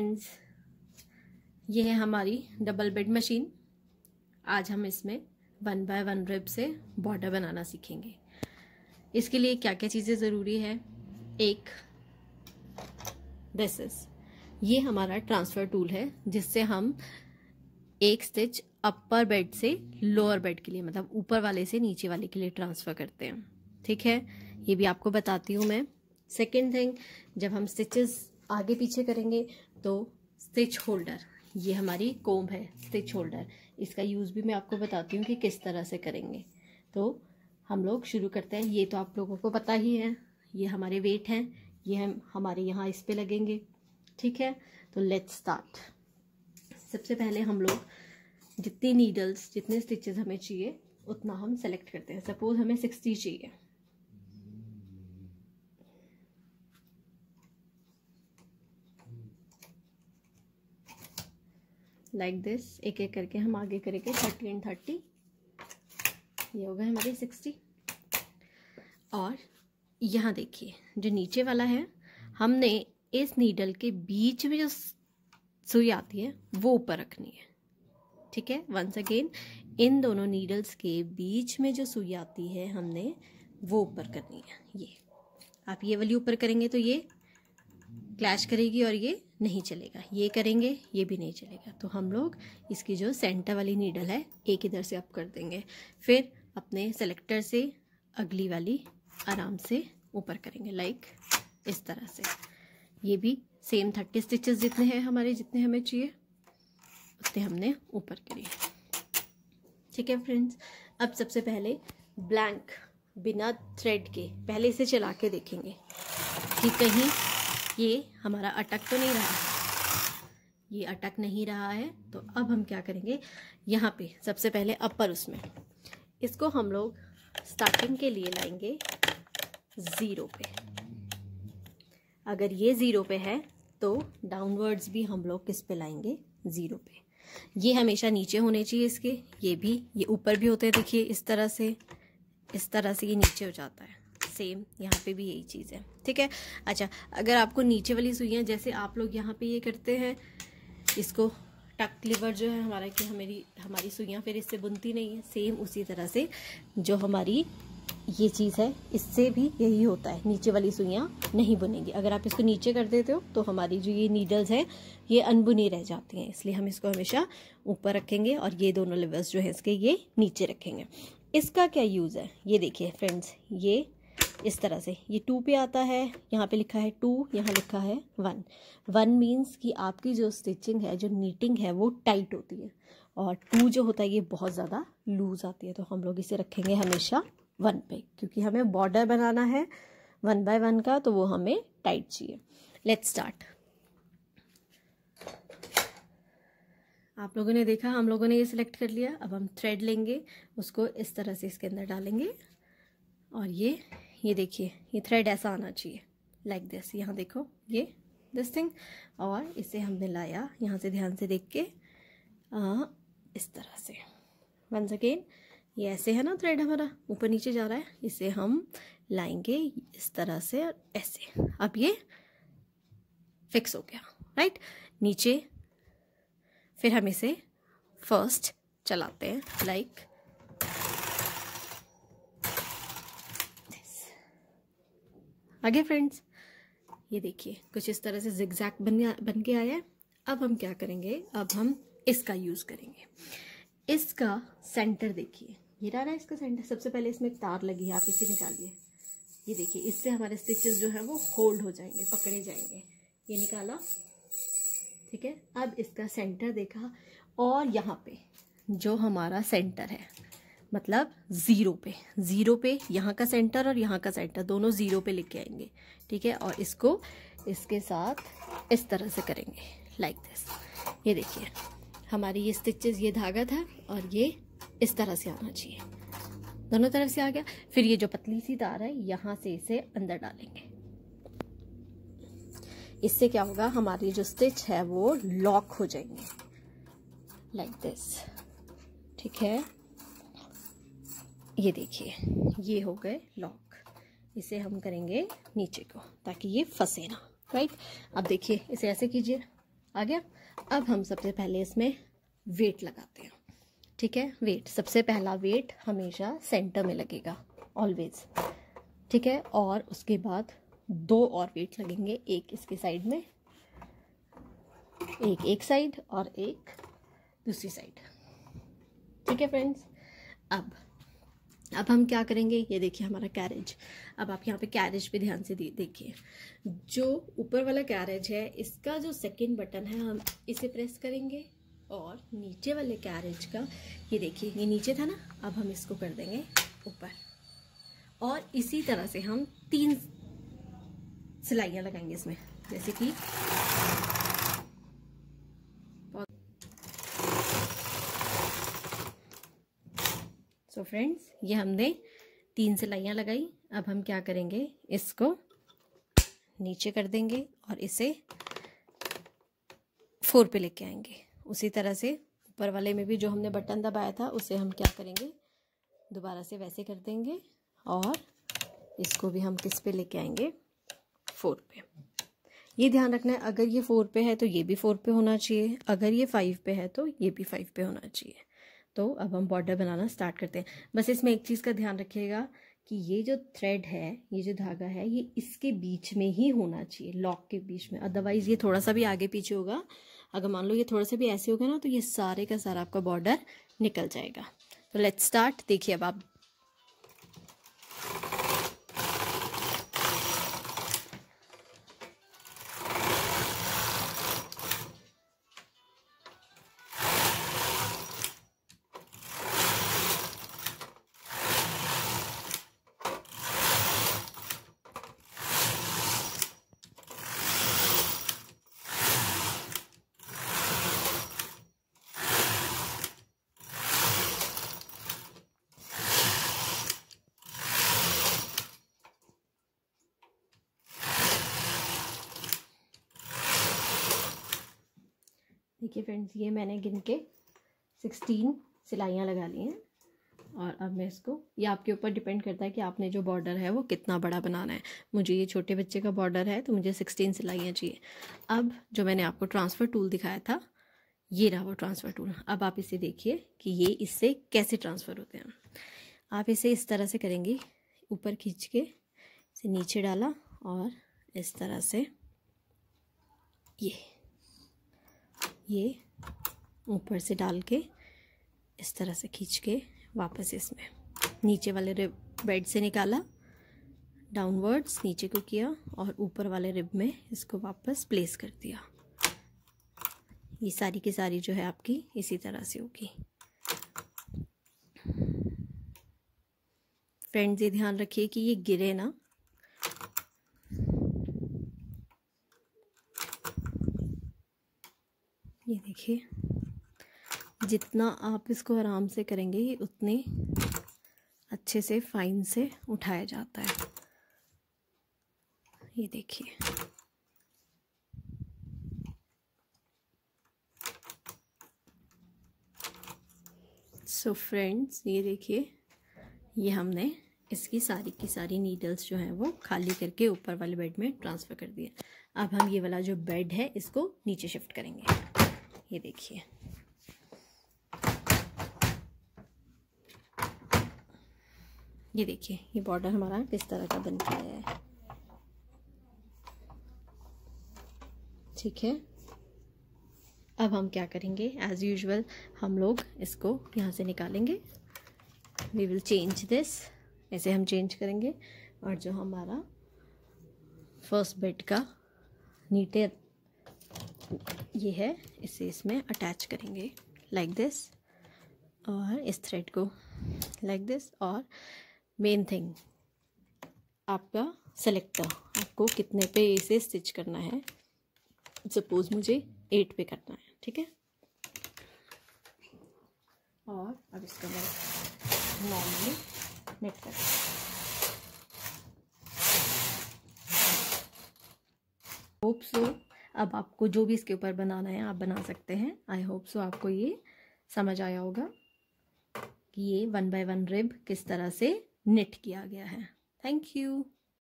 friends ये है हमारी डबल बेड मशीन आज हम इसमें वन बाय वन रेप से बॉर्डर बनाना सीखेंगे इसके लिए क्या क्या चीज़ें ज़रूरी है एक दिस इज ये हमारा ट्रांसफ़र टूल है जिससे हम एक स्टिच अपर बेड से लोअर बेड के लिए मतलब ऊपर वाले से नीचे वाले के लिए ट्रांसफ़र करते हैं ठीक है ये भी आपको बताती हूँ मैं सेकेंड थिंग जब हम स्टिचेस आगे पीछे करेंगे तो स्टिच होल्डर ये हमारी कोम है स्टिच होल्डर इसका यूज़ भी मैं आपको बताती हूँ कि किस तरह से करेंगे तो हम लोग शुरू करते हैं ये तो आप लोगों को पता ही है ये हमारे वेट हैं ये हम हमारे यहाँ इस पर लगेंगे ठीक है तो लेट्स स्टार्ट सबसे पहले हम लोग जितनी नीडल्स जितने स्टिचेस हमें चाहिए उतना हम सेलेक्ट करते हैं सपोज हमें सिक्सटी चाहिए लाइक like दिस एक एक करके हम आगे करेंगे थर्टी एंड थर्टी ये हो गए हमारे सिक्सटी और यहाँ देखिए जो नीचे वाला है हमने इस नीडल के बीच में जो सुई आती है वो ऊपर रखनी है ठीक है वंस अगेन इन दोनों नीडल्स के बीच में जो सुई आती है हमने वो ऊपर करनी है ये आप ये वाली ऊपर करेंगे तो ये क्लैश करेगी और ये नहीं चलेगा ये करेंगे ये भी नहीं चलेगा तो हम लोग इसकी जो सेंटर वाली नीडल है एक इधर से अप कर देंगे फिर अपने सेलेक्टर से अगली वाली आराम से ऊपर करेंगे लाइक इस तरह से ये भी सेम थर्टी स्टिचेस जितने हैं हमारे जितने हमें चाहिए उतने हमने ऊपर करिए ठीक है फ्रेंड्स अब सबसे पहले ब्लैंक बिना थ्रेड के पहले इसे चला के देखेंगे कि कहीं ये हमारा अटक तो नहीं रहा ये अटक नहीं रहा है तो अब हम क्या करेंगे यहाँ पे सबसे पहले अपर उसमें इसको हम लोग स्टार्टिंग के लिए लाएंगे ज़ीरो पे अगर ये ज़ीरो पे है तो डाउनवर्ड्स भी हम लोग किस पे लाएंगे ज़ीरो पे ये हमेशा नीचे होने चाहिए इसके ये भी ये ऊपर भी होते हैं देखिए इस तरह से इस तरह से ये नीचे हो जाता है सेम यहाँ पे भी यही चीज़ है ठीक है अच्छा अगर आपको नीचे वाली सुइयाँ जैसे आप लोग यहाँ पे ये करते हैं इसको टक लिवर जो है हमारा कि हमारी हमारी सुइयाँ फिर इससे बुनती नहीं है सेम उसी तरह से जो हमारी ये चीज़ है इससे भी यही होता है नीचे वाली सुइयाँ नहीं बुनेंगी अगर आप इसको नीचे कर देते हो तो हमारी जो ये नीडल्स हैं ये अनबुनी रह जाती हैं इसलिए हम इसको हमेशा ऊपर रखेंगे और ये दोनों लिवर्स जो हैं इसके ये नीचे रखेंगे इसका क्या यूज़ है ये देखिए फ्रेंड्स ये इस तरह से ये टू पे आता है यहाँ पे लिखा है टू यहाँ लिखा है वन वन मीन्स कि आपकी जो स्टिचिंग है जो नीटिंग है वो टाइट होती है और टू जो होता है ये बहुत ज़्यादा लूज आती है तो हम लोग इसे रखेंगे हमेशा वन पे क्योंकि हमें बॉर्डर बनाना है वन बाय वन का तो वो हमें टाइट चाहिए लेट स्टार्ट आप लोगों ने देखा हम लोगों ने ये सिलेक्ट कर लिया अब हम थ्रेड लेंगे उसको इस तरह से इसके अंदर डालेंगे और ये ये देखिए ये थ्रेड ऐसा आना चाहिए लाइक दिस यहाँ देखो ये दिस थिंग और इसे हमने लाया यहाँ से ध्यान से देख के आ, इस तरह से वन अगेन ये ऐसे है ना थ्रेड हमारा ऊपर नीचे जा रहा है इसे हम लाएंगे इस तरह से और ऐसे अब ये फिक्स हो गया राइट नीचे फिर हम इसे फर्स्ट चलाते हैं लाइक like, आगे फ्रेंड्स ये देखिए कुछ इस तरह से जिग्जैक बन बन के आया है अब हम क्या करेंगे अब हम इसका यूज़ करेंगे इसका सेंटर देखिए ये रहा है इसका सेंटर सबसे पहले इसमें एक तार लगी है आप इसे निकालिए ये देखिए इससे हमारे स्टिचेस जो है वो होल्ड हो जाएंगे पकड़े जाएंगे ये निकाला ठीक है अब इसका सेंटर देखा और यहाँ पे जो हमारा सेंटर है मतलब ज़ीरो पे ज़ीरो पे यहाँ का सेंटर और यहाँ का सेंटर दोनों ज़ीरो पे लिख के आएंगे ठीक है और इसको इसके साथ इस तरह से करेंगे लाइक like दिस ये देखिए हमारी ये स्टिचेस ये धागा था और ये इस तरह से आना चाहिए दोनों तरफ से आ गया फिर ये जो पतली सी तार है यहाँ से इसे अंदर डालेंगे इससे क्या होगा हमारी जो स्टिच है वो लॉक हो जाएंगे लाइक like दिस ठीक है ये देखिए ये हो गए लॉक इसे हम करेंगे नीचे को ताकि ये फंसे ना राइट अब देखिए इसे ऐसे कीजिए आ गया अब हम सबसे पहले इसमें वेट लगाते हैं ठीक है वेट सबसे पहला वेट हमेशा सेंटर में लगेगा ऑलवेज ठीक है और उसके बाद दो और वेट लगेंगे एक इसके साइड में एक एक साइड और एक दूसरी साइड ठीक है फ्रेंड्स अब अब हम क्या करेंगे ये देखिए हमारा कैरेज अब आप यहाँ पे कैरेज पे ध्यान से देखिए जो ऊपर वाला कैरेज है इसका जो सेकंड बटन है हम इसे प्रेस करेंगे और नीचे वाले कैरेज का ये देखिए ये नीचे था ना अब हम इसको कर देंगे ऊपर और इसी तरह से हम तीन सिलाइयाँ लगाएंगे इसमें जैसे कि फ्रेंड्स ये हमने तीन सिलाइयाँ लगाई अब हम क्या करेंगे इसको नीचे कर देंगे और इसे फोर पे लेके आएंगे उसी तरह से ऊपर वाले में भी जो हमने बटन दबाया था उसे हम क्या करेंगे दोबारा से वैसे कर देंगे और इसको भी हम किस पे लेके आएंगे फोर पे ये ध्यान रखना है अगर ये फोर पे है तो ये भी फोर पे होना चाहिए अगर ये फाइव पे है तो ये भी फाइव पे होना चाहिए तो अब हम बॉर्डर बनाना स्टार्ट करते हैं बस इसमें एक चीज़ का ध्यान रखिएगा कि ये जो थ्रेड है ये जो धागा है ये इसके बीच में ही होना चाहिए लॉक के बीच में अदरवाइज़ ये थोड़ा सा भी आगे पीछे होगा अगर मान लो ये थोड़ा सा भी ऐसे होगा ना तो ये सारे का सारा आपका बॉर्डर निकल जाएगा तो लेट्स स्टार्ट देखिए अब आप देखिए फ्रेंड्स ये मैंने गिन के सिक्सटीन सिलाइयाँ लगा ली हैं और अब मैं इसको ये आपके ऊपर डिपेंड करता है कि आपने जो बॉर्डर है वो कितना बड़ा बनाना है मुझे ये छोटे बच्चे का बॉर्डर है तो मुझे सिक्सटीन सिलाइयाँ चाहिए अब जो मैंने आपको ट्रांसफ़र टूल दिखाया था ये रहा वो ट्रांसफ़र टूल अब आप इसे देखिए कि ये इससे कैसे ट्रांसफ़र होते हैं आप इसे इस तरह से करेंगे ऊपर खींच के इसे नीचे डाला और इस तरह से ये ये ऊपर से डाल के इस तरह से खींच के वापस इसमें नीचे वाले रिब बेड से निकाला डाउनवर्ड्स नीचे को किया और ऊपर वाले रिब में इसको वापस प्लेस कर दिया ये सारी की सारी जो है आपकी इसी तरह से होगी फ्रेंड्स ये ध्यान रखिए कि ये गिरे ना ये देखिए जितना आप इसको आराम से करेंगे ये उतने अच्छे से फाइन से उठाया जाता है ये देखिए सो फ्रेंड्स ये देखिए ये हमने इसकी सारी की सारी नीडल्स जो हैं वो खाली करके ऊपर वाले बेड में ट्रांसफ़र कर दिए अब हम ये वाला जो बेड है इसको नीचे शिफ्ट करेंगे ये देखिए ये देखिए ये बॉर्डर हमारा किस तरह का बन के आया है ठीक है अब हम क्या करेंगे एज़ यूजल हम लोग इसको यहाँ से निकालेंगे वी विल चेंज दिस ऐसे हम चेंज करेंगे और जो हमारा फर्स्ट बेड का नीटे ये है इसे इसमें अटैच करेंगे लाइक like दिस और इस थ्रेड को लाइक like दिस और मेन थिंग आपका सेलेक्टर आपको कितने पे इसे स्टिच करना है सपोज़ मुझे एट पे करना है ठीक है और अब इसको मैं नॉर्मली नेट कर होप सो अब आपको जो भी इसके ऊपर बनाना है आप बना सकते हैं आई होप सो आपको ये समझ आया होगा कि ये वन बाय वन रिब किस तरह से निट किया गया है थैंक यू